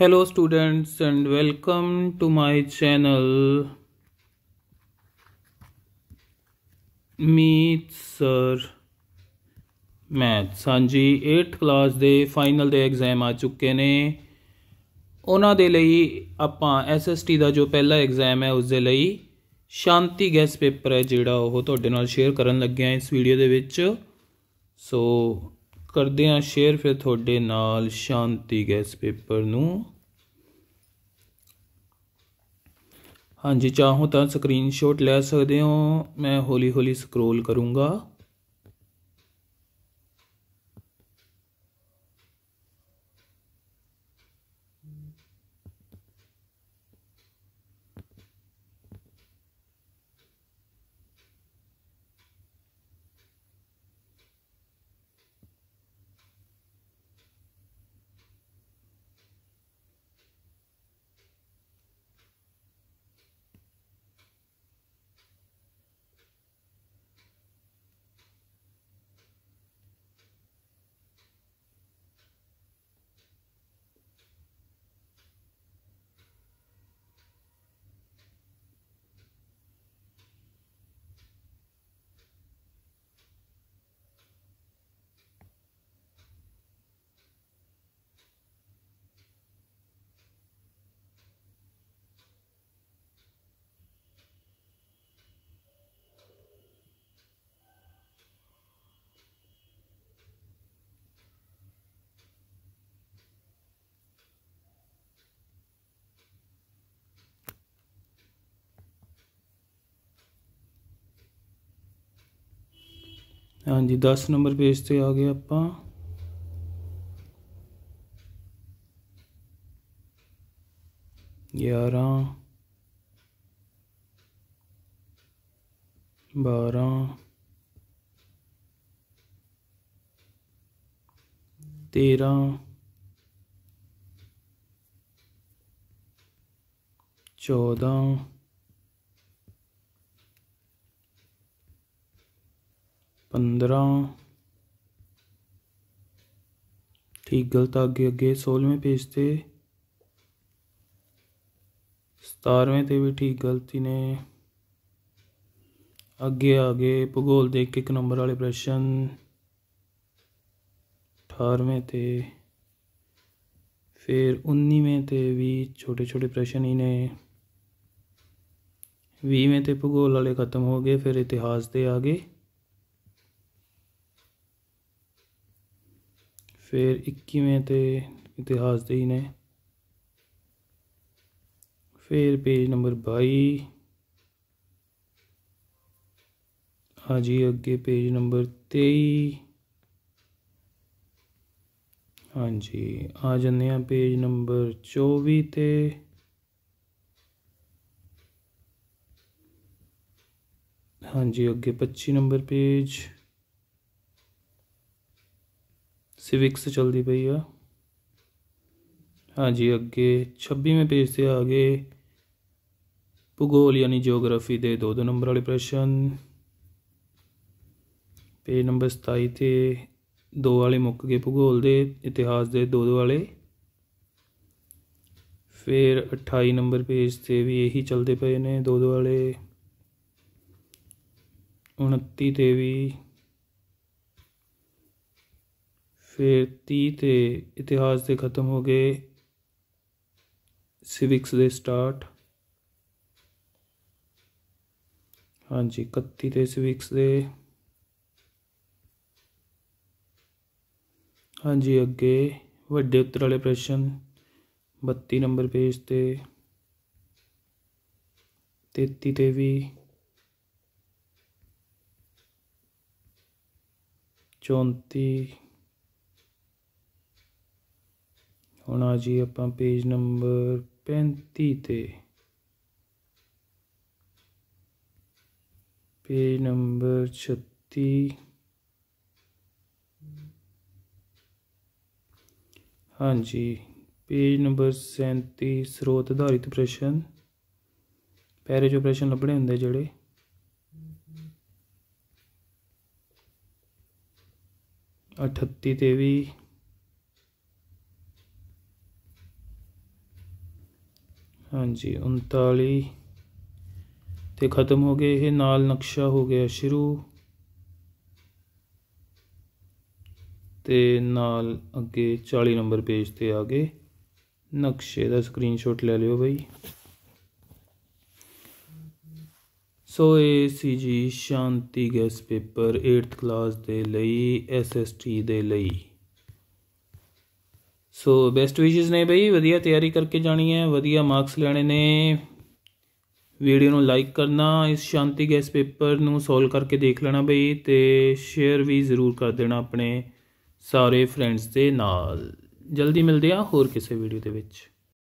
hello students and welcome to my channel meet sir maths ਹਾਂਜੀ 8th class ਦੇ final ਦੇ exam ਆ ਚੁੱਕੇ ਨੇ ਉਹਨਾਂ ਦੇ ਲਈ ਆਪਾਂ SST ਦਾ ਜੋ ਪਹਿਲਾ ਐਗਜ਼ਾਮ ਹੈ ਉਸ ਦੇ ਲਈ ਸ਼ਾਂਤੀ ਗੈਸ ਪੇਪਰ ਹੈ ਜਿਹੜਾ ਉਹ ਤੁਹਾਡੇ ਨਾਲ ਸ਼ੇਅਰ ਕਰਨ ਲੱਗਿਆ ਇਸ ਵੀਡੀਓ ਦੇ ਵਿੱਚ ਸੋ ਕਰਦੇ ਆ ਸ਼ੇਅਰ ਫਿਰ ਤੁਹਾਡੇ ਨਾਲ ਸ਼ਾਂਤੀ ਗੈਸ ਪੇਪਰ ਨੂੰ ਹਾਂਜੀ ਚਾਹੋ ਤਾਂ ਸਕਰੀਨਸ਼ਾਟ ਲੈ ਸਕਦੇ ਹੋ ਮੈਂ ਹੌਲੀ ਹੌਲੀ ਸਕਰੋਲ ਕਰੂੰਗਾ हाँ जी दस नंबर पेज ते आ गए आप बारह तेरह चौदह ਪੰਦਰਾਂ ਠੀਕ ਗਲਤ ਅੱਗੇ ਅੱਗੇ 16ਵੇਂ ਪੇਜ ਤੇ 17ਵੇਂ ਤੇ ਵੀ ਠੀਕ ਗਲਤੀ ਨੇ ਅੱਗੇ ਆ ਗਏ ਭੂਗੋਲ ਦੇ ਇੱਕ ਇੱਕ ਨੰਬਰ ਵਾਲੇ ਪ੍ਰਸ਼ਨ 18ਵੇਂ ਤੇ ਫਿਰ 19ਵੇਂ ਤੇ ਵੀ ਛੋਟੇ ਛੋਟੇ ਪ੍ਰਸ਼ਨ ਹੀ ਨੇ 20ਵੇਂ ਤੇ ਭੂਗੋਲ ਵਾਲੇ ਖਤਮ ਹੋ ਗਏ ਫਿਰ ਇਤਿਹਾਸ ਤੇ ਆ ਗਏ ਫਿਰ 21ਵੇਂ ਤੇ ਇਤਿਹਾਸ ਦੇ ਹੀ ਨੇ ਫਿਰ ਪੇਜ ਨੰਬਰ 22 ਹਾਂਜੀ ਅੱਗੇ ਪੇਜ ਨੰਬਰ 23 ਹਾਂਜੀ ਆ ਜੰਨੇ ਆ ਪੇਜ ਨੰਬਰ 24 ਤੇ ਹਾਂਜੀ ਅੱਗੇ 25 ਨੰਬਰ ਪੇਜ ਸਿਵਿਕਸ ਚਲਦੀ ਪਈ ਆ ਹਾਂਜੀ ਅੱਗੇ 26ਵੇਂ ਪੇਜ ਤੇ ਆ ਗਏ ਭੂਗੋਲ ਯਾਨੀ ਜੀਓਗ੍ਰਾਫੀ ਦੇ ਦੋ ਦੋ ਨੰਬਰ ਵਾਲੇ ਪ੍ਰਸ਼ਨ ਪੇਜ ਨੰਬਰ 27 ਤੇ ਦੋ ਵਾਲੇ ਮੁੱਕ ਗਏ ਭੂਗੋਲ ਦੇ ਇਤਿਹਾਸ ਦੇ ਦੋ ਦੋ ਵਾਲੇ ਫਿਰ 28 ਨੰਬਰ ਪੇਜ ਤੇ ਵੀ ਇਹੀ ਚਲਦੇ ਪਏ ਨੇ ਦੋ ਦੋ ਵਾਲੇ 29 ਤੇ ਵੀ ਫਿਰ 30 ਤੇ ਇਤਿਹਾਸ ਦੇ ਖਤਮ ਹੋ ਗਏ ਸਿਵਿਕਸ ਦੇ ਸਟਾਰਟ ਹਾਂਜੀ 31 ਤੇ ਸਿਵਿਕਸ ਦੇ ਹਾਂਜੀ ਅੱਗੇ ਵੱਡੇ ਉੱਤਰ ਵਾਲੇ ਪ੍ਰਸ਼ਨ 32 ਨੰਬਰ ਪੇਜ ਤੇ 33 ਤੇ ਵੀ 34 ਹੁਣ ਆ ਜੀ ਆਪਾਂ ਪੇਜ ਨੰਬਰ 35 ਤੇ ਪੇਜ ਨੰਬਰ 36 ਹਾਂਜੀ ਪੇਜ ਨੰਬਰ 37 ਸਰੋਤ ਆਧਾਰਿਤ ਪ੍ਰਸ਼ਨ ਪੈਰੇਜ ਆਪਰੇਸ਼ਨ ਲੱਭਣੇ ਹੁੰਦੇ ਜਿਹੜੇ ਅਠੱਤੀ ਤੇ ਵੀ ਹਾਂਜੀ 39 ਤੇ ਖਤਮ ਹੋ ਗਏ ਇਹ ਨਾਲ ਨਕਸ਼ਾ ਹੋ ਗਿਆ ਸ਼ੁਰੂ ਤੇ ਨਾਲ ਅੱਗੇ 40 ਨੰਬਰ ਪੇਜ ਤੇ ਆ ਗਏ ਨਕਸ਼ੇ ਦਾ ਸਕਰੀਨਸ਼ਾਟ ਲੈ ਲਿਓ ਬਈ ਸੋ ਇਹ ਸੀ ਜੀ ਸ਼ਾਂਤੀ ਗੈਸ ਪੇਪਰ 8th ਕਲਾਸ ਦੇ ਲਈ ਐਸਐਸਟੀ ਦੇ ਲਈ ਸੋ ਬੈਸਟ ਵਿਸ਼ੇਸ ਨੇ ਬਈ ਵਧੀਆ ਤਿਆਰੀ ਕਰਕੇ ਜਾਣੀ ਹੈ ਵਧੀਆ ਮਾਰਕਸ ਲੈਣੇ ਨੇ ਵੀਡੀਓ ਨੂੰ ਲਾਈਕ ਕਰਨਾ ਇਸ ਸ਼ਾਂਤੀ ਗੈਸ ਪੇਪਰ ਨੂੰ ਸੋਲਵ ਕਰਕੇ ਦੇਖ ਲੈਣਾ ਬਈ ਤੇ ਸ਼ੇਅਰ ਵੀ ਜ਼ਰੂਰ ਕਰ ਦੇਣਾ ਆਪਣੇ ਸਾਰੇ ਫਰੈਂਡਸ ਦੇ ਨਾਲ ਜਲਦੀ ਮਿਲਦੇ ਆ ਹੋਰ ਕਿਸੇ ਵੀਡੀਓ ਦੇ ਵਿੱਚ